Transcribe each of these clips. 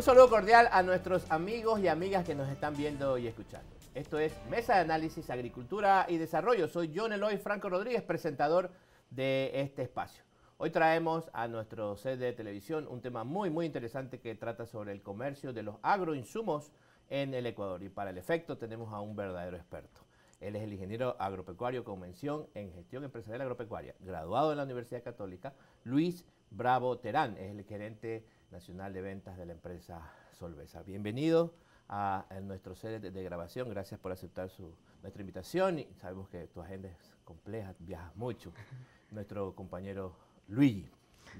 Un saludo cordial a nuestros amigos y amigas que nos están viendo y escuchando. Esto es Mesa de Análisis Agricultura y Desarrollo. Soy John Eloy Franco Rodríguez, presentador de este espacio. Hoy traemos a nuestro set de televisión un tema muy, muy interesante que trata sobre el comercio de los agroinsumos en el Ecuador. Y para el efecto tenemos a un verdadero experto. Él es el ingeniero agropecuario con mención en gestión empresarial agropecuaria, graduado de la Universidad Católica, Luis Bravo Terán, es el gerente nacional de ventas de la empresa Solvesa. Bienvenido a, nuestro sede de, grabación, gracias por aceptar su, nuestra invitación. Y sabemos que tu agenda es compleja, viajas mucho. Nuestro compañero Luigi,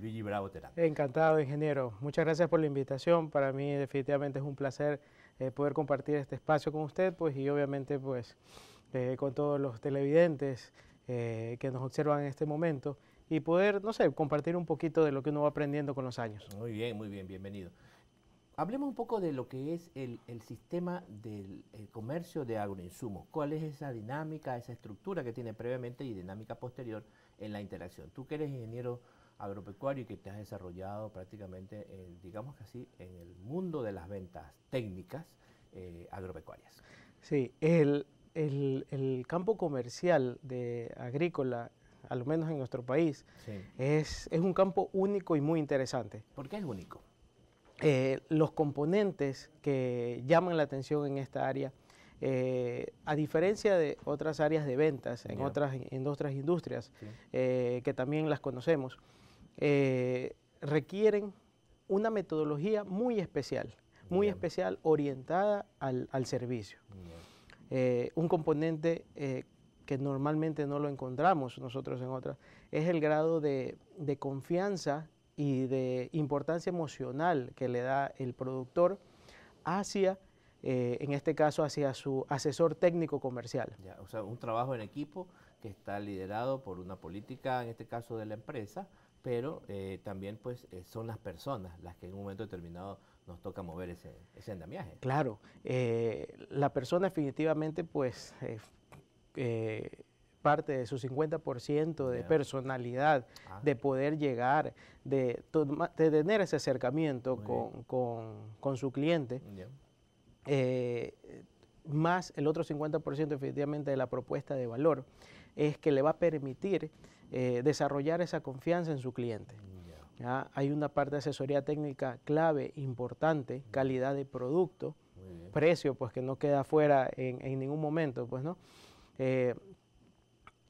Luigi Bravo Terán. Encantado, ingeniero. Muchas gracias por la invitación. Para mí definitivamente es un placer eh, poder compartir este espacio con usted, pues y obviamente pues eh, con todos los televidentes eh, que nos observan en este momento y poder, no sé, compartir un poquito de lo que uno va aprendiendo con los años. Muy bien, muy bien, bienvenido. Hablemos un poco de lo que es el, sistema del comercio de agroinsumos. ¿Cuál es esa dinámica, esa estructura que tiene previamente y dinámica posterior en la interacción? Tú que eres ingeniero agropecuario y que te has desarrollado prácticamente, eh, digamos que así, en el mundo de las ventas técnicas eh, agropecuarias. Sí, el, campo comercial de agrícola al menos en nuestro país, es, un campo único y muy interesante. ¿Por qué es único? Eh, los componentes que llaman la atención en esta área, eh, a diferencia de otras áreas de ventas, en, otras, industrias, eh, que también las conocemos, requieren una metodología muy especial, muy especial orientada al, servicio. un componente que normalmente no lo encontramos nosotros en otras, es el grado de, confianza y de importancia emocional que le da el productor hacia eh, en este caso hacia su asesor técnico comercial. Ya, o sea, un trabajo en equipo que está liderado por una política, en este caso de la empresa, pero eh, también pues eh, son las personas las que en un momento determinado nos toca mover ese, ese andamiaje. Claro, la persona definitivamente pues eh, parte de su 50% de personalidad, ah. de poder llegar, de, tener ese acercamiento con, su cliente. Eh, más el otro 50% efectivamente de la propuesta de valor, es que le va a permitir eh, desarrollar esa confianza en su cliente. Hay una parte de asesoría técnica clave, importante, calidad de producto, precio, pues que no queda fuera en, en ningún momento, pues no. Eh,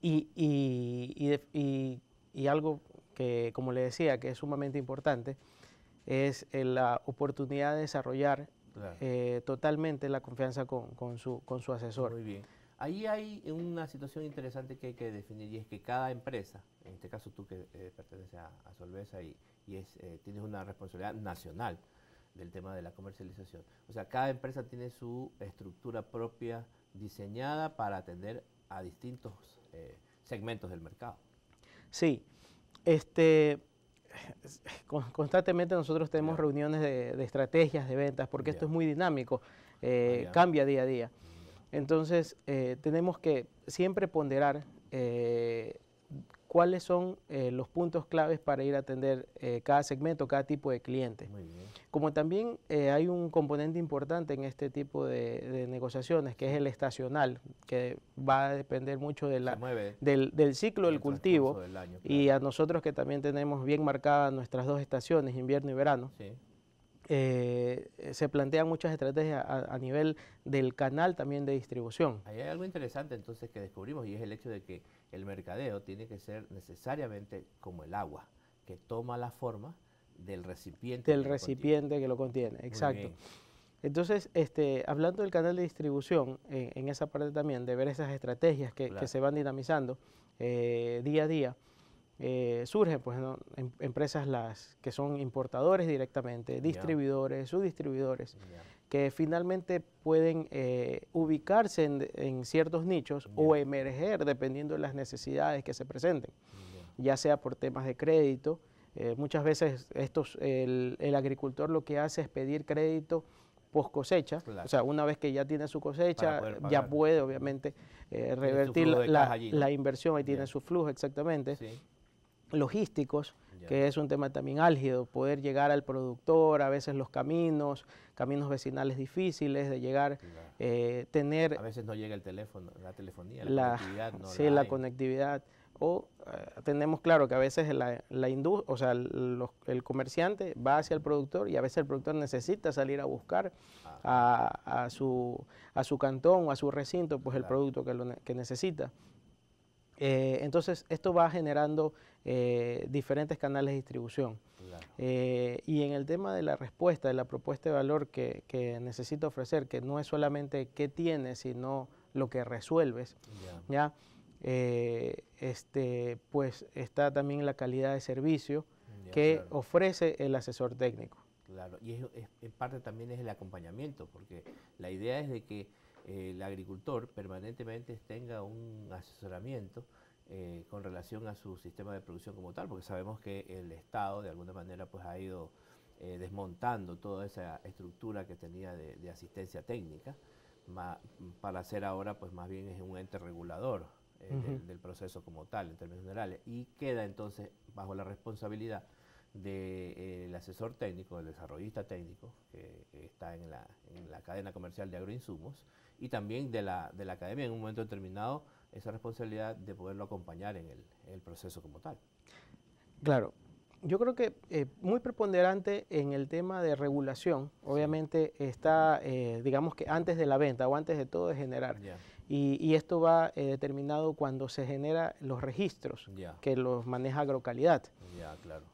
y, y, y, algo que, como le decía, que es sumamente importante, es eh, la oportunidad de desarrollar eh, totalmente la confianza con, con, su, con su asesor. Muy bien. Ahí hay una situación interesante que hay que definir y es que cada empresa, en este caso tú que perteneces a, a, Solvesa y, tienes una responsabilidad nacional, del tema de la comercialización. O sea, cada empresa tiene su estructura propia diseñada para atender a distintos eh, segmentos del mercado. Sí, este, constantemente nosotros tenemos reuniones de, estrategias de ventas porque esto es muy dinámico, eh, cambia día a día. Entonces, eh, tenemos que siempre ponderar cuáles son eh, los puntos claves para ir a atender eh, cada segmento, cada tipo de cliente. Muy bien. Como también eh, hay un componente importante en este tipo de, negociaciones, que es el estacional, que va a depender mucho de la, del, ciclo del cultivo. Y a nosotros que también tenemos bien marcadas nuestras dos estaciones, invierno y verano. Eh, se plantean muchas estrategias a, nivel del canal también de distribución. hay algo interesante entonces que descubrimos y es el hecho de que el mercadeo tiene que ser necesariamente como el agua, que toma la forma del recipiente. Del recipiente que lo contiene, exacto. Entonces, este, hablando del canal de distribución, en esa parte también, de ver esas estrategias que, se van dinamizando eh, día a día, eh, surgen pues, em, empresas las que son importadores directamente, distribuidores, subdistribuidores, que finalmente pueden eh, ubicarse en, ciertos nichos o emerger dependiendo de las necesidades que se presenten, ya sea por temas de crédito. Eh, muchas veces estos, el, agricultor lo que hace es pedir crédito post cosecha, o sea, una vez que ya tiene su cosecha, ya puede obviamente eh, revertir la, inversión, y tiene su flujo exactamente, logísticos, que es un tema también álgido, poder llegar al productor, a veces los caminos, caminos vecinales difíciles de llegar, eh, tener... A veces no llega el teléfono, la telefonía, la, conectividad. No sí, la, conectividad. O eh, tenemos claro que a veces la, o sea, el comerciante va hacia el productor y a veces el productor necesita salir a buscar ah. a, a, su, cantón o a su recinto pues el producto que, que necesita. Eh, entonces, esto va generando eh, diferentes canales de distribución. Eh, y en el tema de la respuesta, de la propuesta de valor que, necesito ofrecer, que no es solamente qué tienes, sino lo que resuelves, ¿ya? este, pues está también la calidad de servicio que ofrece el asesor técnico. Claro, y es, en parte también es el acompañamiento, porque la idea es de que el agricultor permanentemente tenga un asesoramiento eh, con relación a su sistema de producción como tal, porque sabemos que el Estado de alguna manera pues ha ido eh, desmontando toda esa estructura que tenía de, asistencia técnica para ser ahora pues más bien es un ente regulador eh, del proceso como tal en términos generales y queda entonces bajo la responsabilidad del eh, asesor técnico, del desarrollista técnico que está en la, cadena comercial de agroinsumos y también de la, de la academia en un momento determinado esa responsabilidad de poderlo acompañar en el, proceso como tal. Claro, yo creo que eh, muy preponderante en el tema de regulación, obviamente está, eh, digamos que antes de la venta o antes de todo de generar. Y, y, esto va determinado cuando se genera los registros que los maneja Agrocalidad. Ya, claro.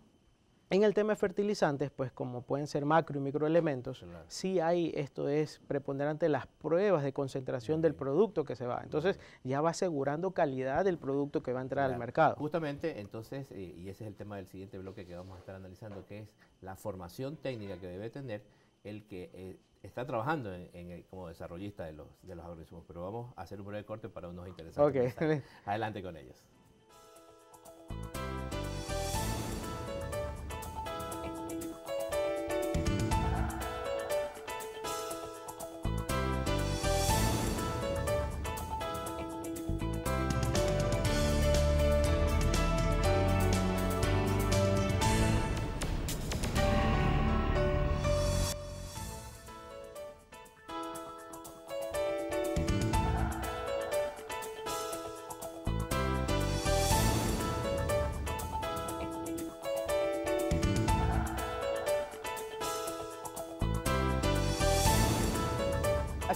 En el tema de fertilizantes, pues como pueden ser macro y microelementos, sí hay, esto es preponderante, las pruebas de concentración del producto que se va. Entonces ya va asegurando calidad del producto que va a entrar al mercado. Justamente, entonces, eh, y ese es el tema del siguiente bloque que vamos a estar analizando, que es la formación técnica que debe tener el que eh, está trabajando como desarrollista de los, de los Pero vamos a hacer un breve corte para unos interesados. Adelante con ellos.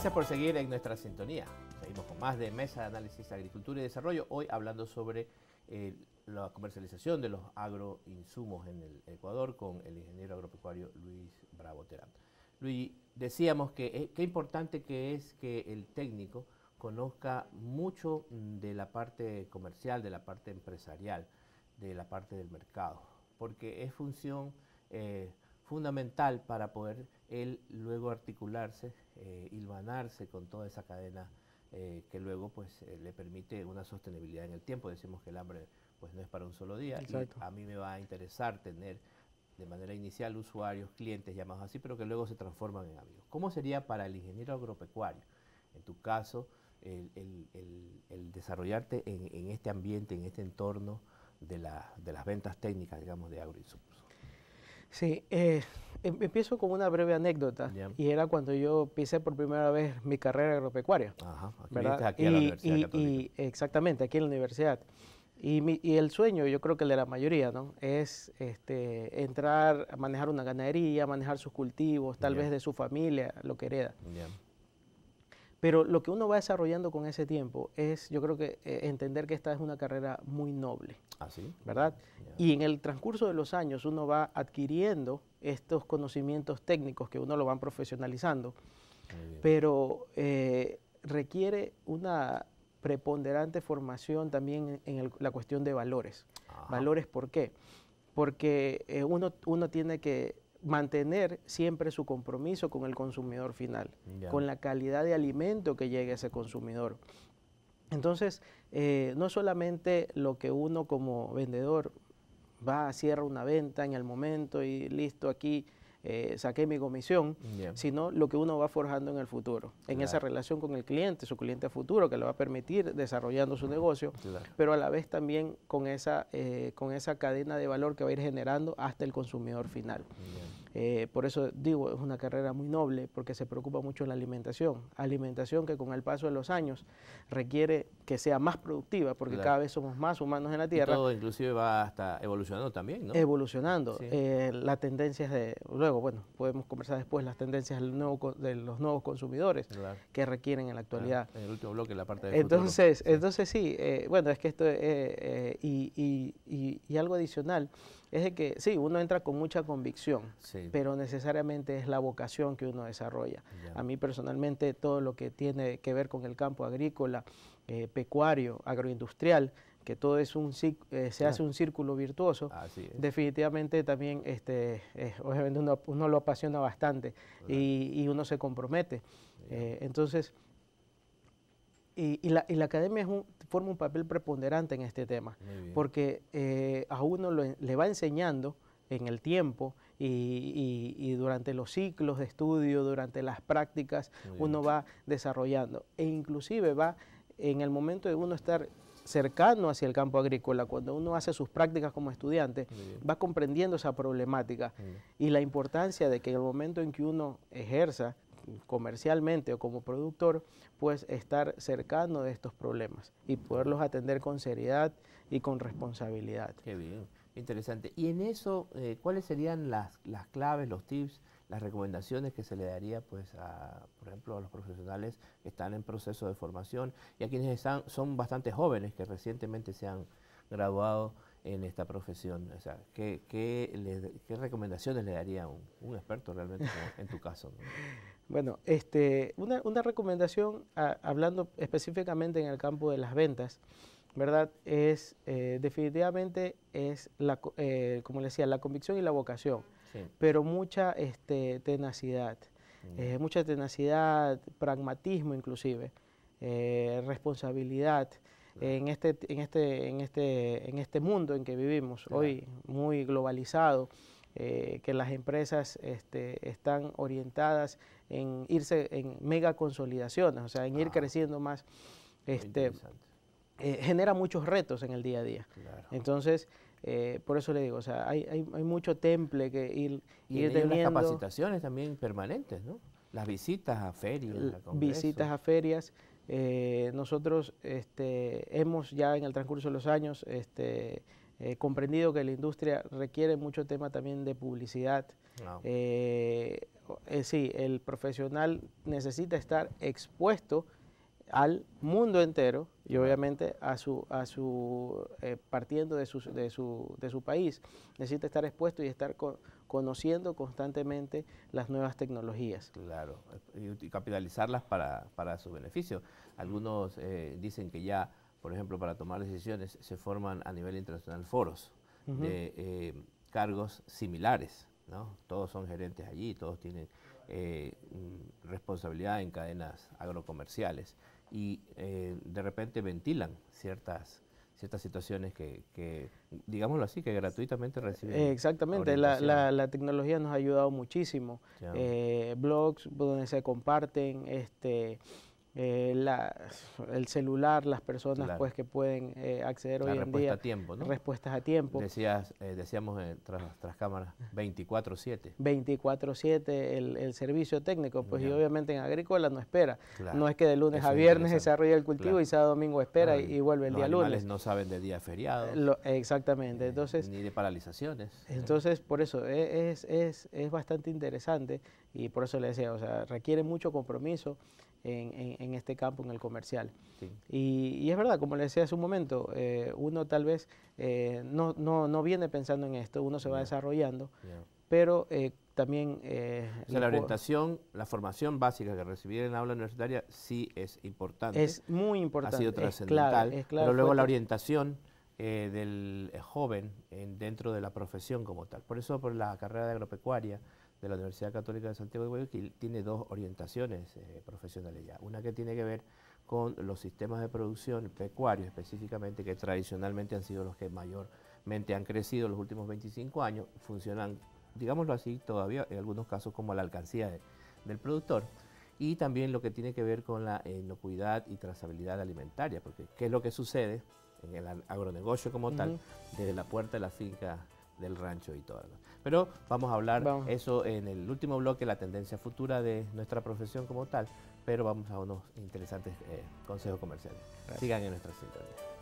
Gracias por seguir en nuestra sintonía. Seguimos con más de Mesa de Análisis Agricultura y Desarrollo, hoy hablando sobre eh, la comercialización de los agroinsumos en el Ecuador con el ingeniero agropecuario Luis Bravo Terán. Luis, decíamos que eh, qué importante que es que el técnico conozca mucho de la parte comercial, de la parte empresarial, de la parte del mercado, porque es función... Eh, fundamental para poder él luego articularse, eh, hilvanarse con toda esa cadena eh, que luego pues eh, le permite una sostenibilidad en el tiempo. Decimos que el hambre pues no es para un solo día. a mí me va a interesar tener de manera inicial usuarios, clientes llamados así, pero que luego se transforman en amigos. ¿Cómo sería para el ingeniero agropecuario, en tu caso, el, desarrollarte en, este ambiente, en este entorno de, las ventas técnicas, digamos, de agroinsumo? Sí, eh, em, empiezo con una breve anécdota y era cuando yo empecé por primera vez mi carrera agropecuaria. Ajá, aquí, y, la Universidad exactamente, aquí en la universidad. Y, mi, y, el sueño, yo creo que el de la mayoría, ¿no? Es este, entrar a manejar una ganadería, manejar sus cultivos, tal vez de su familia, lo que hereda. Pero lo que uno va desarrollando con ese tiempo es, yo creo que eh, entender que esta es una carrera muy noble. Así. Ah, ¿Verdad? Y en el transcurso de los años uno va adquiriendo estos conocimientos técnicos que uno lo van profesionalizando, pero eh, requiere una preponderante formación también en la cuestión de valores. ¿Valores por qué? Porque eh, uno, uno tiene que mantener siempre su compromiso con el consumidor final, con la calidad de alimento que llegue a ese consumidor. Entonces, eh, no solamente lo que uno como vendedor va, cierra una venta en el momento y listo, aquí eh, saqué mi comisión, sino lo que uno va forjando en el futuro, en esa relación con el cliente, su cliente futuro, que le va a permitir desarrollando su mm, negocio, pero a la vez también con esa, eh, con esa cadena de valor que va a ir generando hasta el consumidor final. Eh, por eso digo, es una carrera muy noble porque se preocupa mucho la alimentación. Alimentación que con el paso de los años requiere que sea más productiva porque cada vez somos más humanos en la Tierra. todo inclusive va hasta evolucionando también, ¿no? Evolucionando. Eh, las tendencias de, luego, bueno, podemos conversar después las tendencias del nuevo, de los nuevos consumidores que requieren en la actualidad. En el último bloque, la parte de Entonces, entonces sí, eh, bueno, es que esto, eh, y, y algo adicional, es de que sí, uno entra con mucha convicción, pero necesariamente es la vocación que uno desarrolla. A mí personalmente todo lo que tiene que ver con el campo agrícola, eh, pecuario, agroindustrial, que todo es un eh, se hace un círculo virtuoso, definitivamente también este, obviamente uno, lo apasiona bastante y, uno se compromete. Eh, entonces, y, la, academia forma un papel preponderante en este tema, porque eh, a uno le va enseñando en el tiempo y, y, durante los ciclos de estudio, durante las prácticas, uno va desarrollando e inclusive va en el momento de uno estar cercano hacia el campo agrícola, cuando uno hace sus prácticas como estudiante, va comprendiendo esa problemática y la importancia de que en el momento en que uno ejerza comercialmente o como productor, pues estar cercano de estos problemas y poderlos atender con seriedad y con responsabilidad. Qué bien, interesante. Y en eso, eh, ¿cuáles serían las, claves, los tips? las recomendaciones que se le daría, pues, por ejemplo, a los profesionales que están en proceso de formación y a quienes están, son bastante jóvenes que recientemente se han graduado en esta profesión? O sea, ¿qué, recomendaciones le daría un, experto realmente en tu caso? Bueno, este, una, recomendación, hablando específicamente en el campo de las ventas, ¿verdad? Es eh, definitivamente es la, eh, como le decía, la convicción y la vocación, pero mucha este, tenacidad, mm. eh, mucha tenacidad, pragmatismo inclusive, responsabilidad en este, en este, en este, en este mundo en que vivimos hoy, muy globalizado, eh, que las empresas este, están orientadas en irse en mega consolidaciones, o sea, en ir creciendo más, este, eh, genera muchos retos en el día a día. Entonces, eh, por eso le digo, o sea, hay, hay, mucho temple que ir, y capacitaciones también permanentes, ¿no? Las visitas a ferias. Visitas a ferias. Eh, nosotros este, hemos ya en el transcurso de los años este, eh, comprendido que la industria requiere mucho tema también de publicidad. Eh, eh, sí, el profesional necesita estar expuesto al mundo entero y obviamente a su, a su eh, partiendo de su, de, su, de su país. Necesita estar expuesto y estar conociendo constantemente las nuevas tecnologías. Claro, y, capitalizarlas para, para, su beneficio. Algunos eh, dicen que ya, por ejemplo, para tomar decisiones se forman a nivel internacional foros de eh, cargos similares. ¿no? Todos son gerentes allí, todos tienen mm, responsabilidad en cadenas agrocomerciales y eh, de repente ventilan ciertas ciertas situaciones que, digámoslo así, que gratuitamente reciben. Eh, exactamente, la, la, tecnología nos ha ayudado muchísimo. Eh, blogs donde se comparten este, eh, el celular, las personas pues que pueden eh, acceder hoy en día. a tiempo, ¿no? Respuestas a tiempo. Decías, eh, decíamos tras, tras cámaras, 24-7. 24-7 el, servicio técnico, pues y obviamente en agrícola no espera. No es que de lunes a viernes se desarrolla el cultivo y sábado domingo espera y, vuelve el día lunes. no saben de día feriado. exactamente, entonces... ni de paralizaciones. Entonces, por eso e, es bastante interesante y por eso le decía, o sea, requiere mucho compromiso en, este campo, en el comercial. Y, es verdad, como le decía hace un momento, eh, uno tal vez eh, no, no, no, viene pensando en esto, uno se va desarrollando, pero eh, también... la orientación, la formación básica que recibir en la aula universitaria sí es importante. Es muy importante. Ha sido trascendental, pero luego la orientación... del joven dentro de la profesión como tal. Por eso, por la carrera de agropecuaria, de la Universidad Católica de Santiago de Guayaquil tiene dos orientaciones eh, profesionales ya. Una que tiene que ver con los sistemas de producción pecuarios específicamente, que tradicionalmente han sido los que mayormente han crecido en los últimos 25 años, funcionan, digámoslo así, todavía en algunos casos como la alcancía del productor. Y también lo que tiene que ver con la inocuidad y trazabilidad alimentaria, porque ¿qué es lo que sucede en el agronegocio como tal, desde la puerta de la finca? del rancho y todo. Pero vamos a hablar eso en el último bloque, la tendencia futura de nuestra profesión como tal, pero vamos a unos interesantes eh, consejos comerciales. Sigan en nuestra sintonía.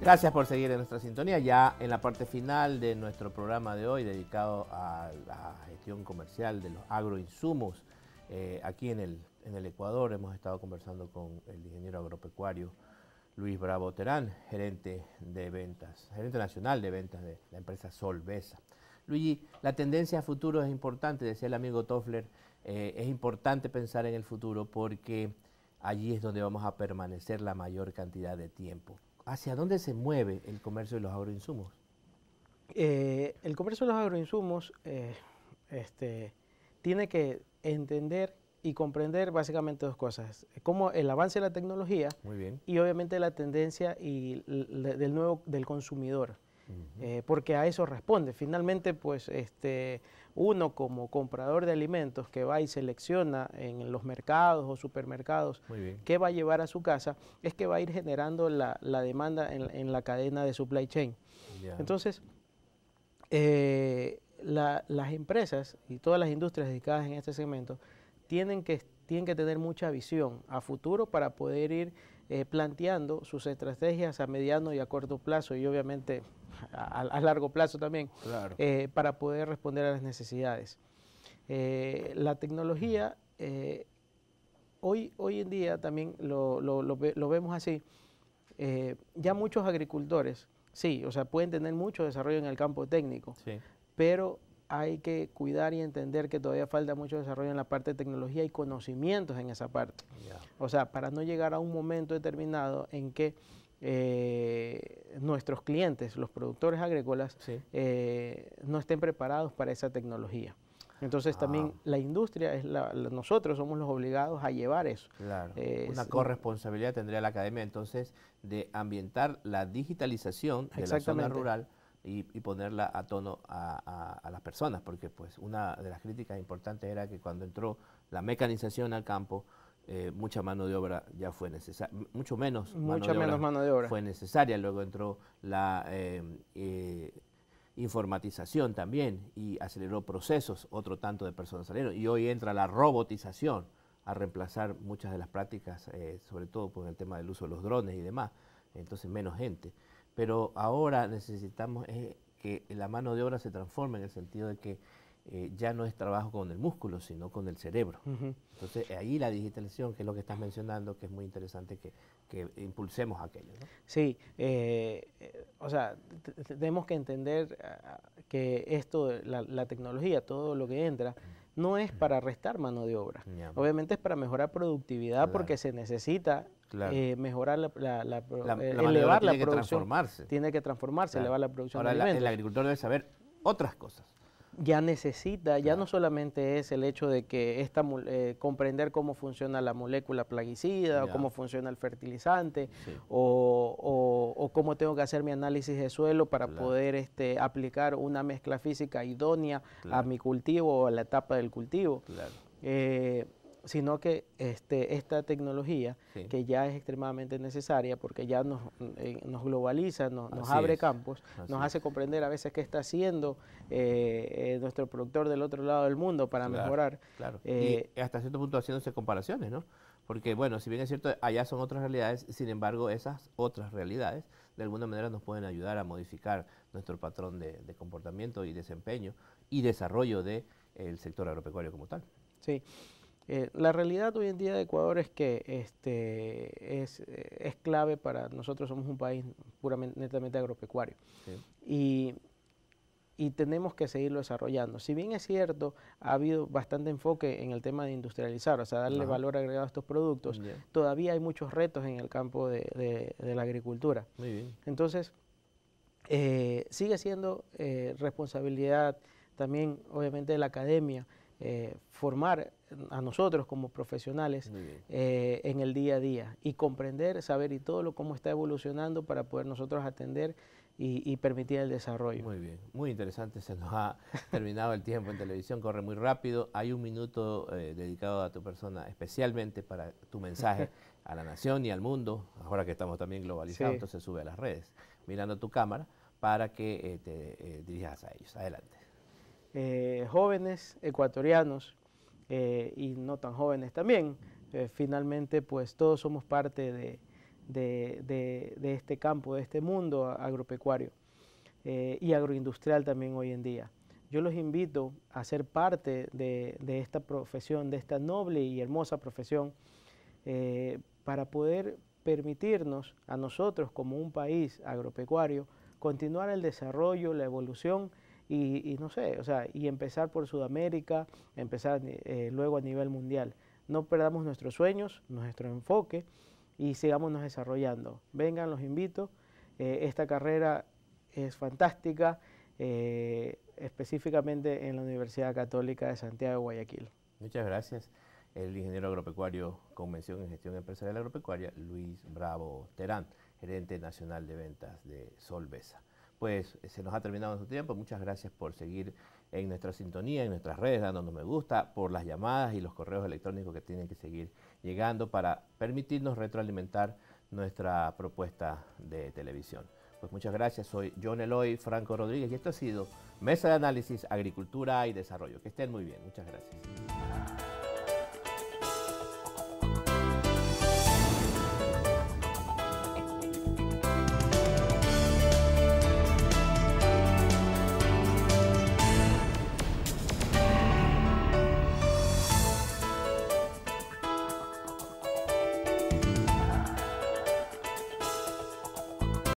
Gracias por seguir en nuestra sintonía. Ya en la parte final de nuestro programa de hoy, dedicado a la gestión comercial de los agroinsumos, eh, aquí en el, Ecuador hemos estado conversando con el ingeniero agropecuario Luis Bravo Terán, gerente de ventas, gerente nacional de ventas de la empresa Solvesa. Luigi, la tendencia a futuro es importante, decía el amigo Toffler, eh, es importante pensar en el futuro porque allí es donde vamos a permanecer la mayor cantidad de tiempo. ¿Hacia dónde se mueve el comercio de los agroinsumos? Eh, el comercio de los agroinsumos eh, este, tiene que entender y comprender básicamente dos cosas, como el avance de la tecnología y obviamente la tendencia y del, nuevo, del consumidor. Eh, porque a eso responde. Finalmente, pues este, uno como comprador de alimentos que va y selecciona en los mercados o supermercados qué va a llevar a su casa, es que va a ir generando la, demanda en, la cadena de supply chain. Entonces, eh, las empresas y todas las industrias dedicadas en este segmento tienen que, tienen que tener mucha visión a futuro para poder ir eh, planteando sus estrategias a mediano y a corto plazo y obviamente a, largo plazo también, eh, para poder responder a las necesidades. Eh, la tecnología, eh, hoy, hoy en día también lo, vemos así, ya muchos agricultores, sí, o sea, pueden tener mucho desarrollo en el campo técnico, pero hay que cuidar y entender que todavía falta mucho desarrollo en la parte de tecnología y conocimientos en esa parte. O sea, para no llegar a un momento determinado en que eh, nuestros clientes, los productores agrícolas, eh, no estén preparados para esa tecnología. Entonces ah. también la industria, es nosotros somos los obligados a llevar eso. Eh, una corresponsabilidad tendría la academia entonces de ambientar la digitalización de la zona rural y, ponerla a tono a, a, las personas, porque pues una de las críticas importantes era que cuando entró la mecanización al campo, eh, mucha mano de obra ya fue necesaria, mucho menos, mano, de menos de obra fue necesaria. Luego entró la em, eh, informatización también y aceleró procesos, otro tanto de personas salieron. Y hoy entra la robotización a reemplazar muchas de las prácticas, eh, sobre todo con el tema del uso de los drones y demás. Entonces menos gente. Pero ahora necesitamos que la mano de obra se transforme en el sentido de que eh, ya no es trabajo con el músculo, sino con el cerebro. Entonces, eh, ahí la digitalización, que es lo que estás mencionando, que es muy interesante que, impulsemos aquello. Sí, eh, o sea, tenemos que entender ah, ah, que esto, la, tecnología, todo lo que entra, no es para restar mano de obra. Obviamente es para mejorar productividad porque se necesita mejorar la, la, la, elevar la tiene Que transformarse. Tiene que transformarse, elevar la producción. Ahora, el agricultor debe saber otras cosas ya necesita, ya no solamente es el hecho de que esta, eh, comprender cómo funciona la molécula plaguicida, cómo funciona el fertilizante, o, cómo tengo que hacer mi análisis de suelo para poder este, aplicar una mezcla física idónea a mi cultivo o a la etapa del cultivo. Claro. Eh, sino que este, esta tecnología, que ya es extremadamente necesaria porque ya nos, eh, nos globaliza, nos, abre campos, nos hace comprender a veces qué está haciendo eh, eh, nuestro productor del otro lado del mundo para mejorar. Claro. y hasta cierto punto haciéndose comparaciones, ¿no? Porque, bueno, si bien es cierto, allá son otras realidades, sin embargo, esas otras realidades de alguna manera nos pueden ayudar a modificar nuestro patrón de, comportamiento y desempeño y desarrollo del de, el sector agropecuario como tal. Sí. Eh, la realidad hoy en día de Ecuador es que este, eh, es, clave para nosotros, somos un país puramente, netamente agropecuario. Y, tenemos que seguirlo desarrollando. Si bien es cierto, ha habido bastante enfoque en el tema de industrializar, o sea, darle valor agregado a estos productos, todavía hay muchos retos en el campo de, la agricultura. Entonces, eh, sigue siendo responsabilidad también, obviamente, de la academia eh, formar eh, a nosotros como profesionales eh, en el día a día y comprender, saber y todo lo cómo está evolucionando para poder nosotros atender y, permitir el desarrollo. Muy bien, muy interesante, se nos ha terminado el tiempo en televisión, corre muy rápido, hay un minuto dedicado a tu persona especialmente para tu mensaje a la nación y al mundo, ahora que estamos también globalizados, Se sube a las redes, mirando tu cámara para que te dirijas a ellos. Adelante. Eh, jóvenes ecuatorianos eh, y no tan jóvenes también. Eh, finalmente, pues todos somos parte de, de, este campo, de este mundo agropecuario y agroindustrial también hoy en día. Yo los invito a ser parte de, esta profesión, de esta noble y hermosa profesión, para poder permitirnos a nosotros como un país agropecuario continuar el desarrollo, la evolución y, no sé, o sea, y empezar por Sudamérica, empezar eh, luego a nivel mundial. No perdamos nuestros sueños, nuestro enfoque y sigámonos desarrollando. Vengan, los invito. Eh, esta carrera es fantástica, eh, específicamente en la Universidad Católica de Santiago de Guayaquil. Muchas gracias. El ingeniero agropecuario Convención en Gestión Empresarial Agropecuaria, Luis Bravo Terán, gerente nacional de ventas de Solvesa pues se nos ha terminado nuestro tiempo. Muchas gracias por seguir en nuestra sintonía, en nuestras redes, dándonos me gusta, por las llamadas y los correos electrónicos que tienen que seguir llegando para permitirnos retroalimentar nuestra propuesta de televisión. Pues muchas gracias, soy John Eloy Franco Rodríguez y esto ha sido Mesa de Análisis, Agricultura y Desarrollo. Que estén muy bien, muchas gracias.